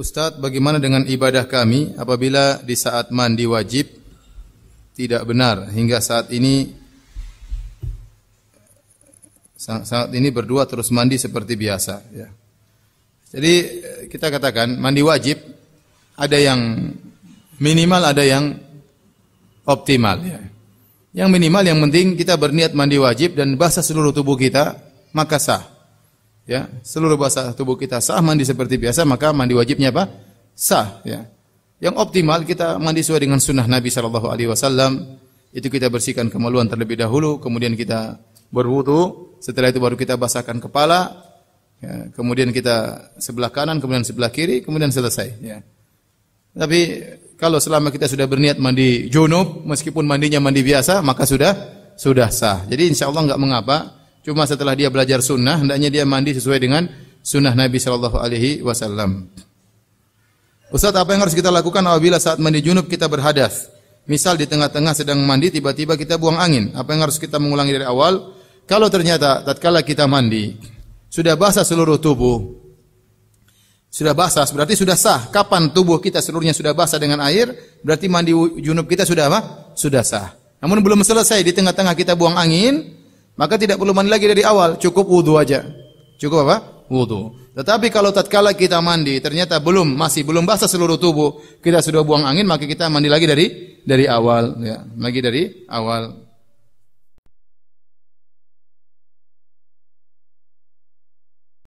Ustaz, bagaimana dengan ibadah kami apabila di saat mandi wajib tidak benar hingga saat ini saat ini berdua terus mandi seperti biasa ya. Jadi kita katakan mandi wajib ada yang minimal ada yang optimal ya. Yang minimal yang penting kita berniat mandi wajib dan basah seluruh tubuh kita maka sah ya seluruh bahasa tubuh kita sah mandi seperti biasa maka mandi wajibnya apa sah ya yang optimal kita mandi sesuai dengan sunnah Nabi Shallallahu Alaihi Wasallam itu kita bersihkan kemaluan terlebih dahulu kemudian kita berwudu setelah itu baru kita basahkan kepala ya, kemudian kita sebelah kanan kemudian sebelah kiri kemudian selesai ya tapi kalau selama kita sudah berniat mandi junub meskipun mandinya mandi biasa maka sudah sudah sah jadi insya Allah nggak mengapa Cuma setelah dia belajar sunnah, hendaknya dia mandi sesuai dengan sunnah Nabi Shallallahu Alaihi Wasallam. Ustaz, apa yang harus kita lakukan apabila saat mandi junub kita berhadas? Misal di tengah-tengah sedang mandi, tiba-tiba kita buang angin. Apa yang harus kita mengulangi dari awal? Kalau ternyata tatkala kita mandi sudah basah seluruh tubuh, sudah basah berarti sudah sah. Kapan tubuh kita seluruhnya sudah basah dengan air, berarti mandi junub kita sudah apa? Sudah sah. Namun belum selesai di tengah-tengah kita buang angin, maka tidak perlu mandi lagi dari awal, cukup wudu aja. Cukup apa? Wudu. Tetapi kalau tatkala kita mandi ternyata belum masih belum basah seluruh tubuh, kita sudah buang angin, maka kita mandi lagi dari dari awal ya, lagi dari awal.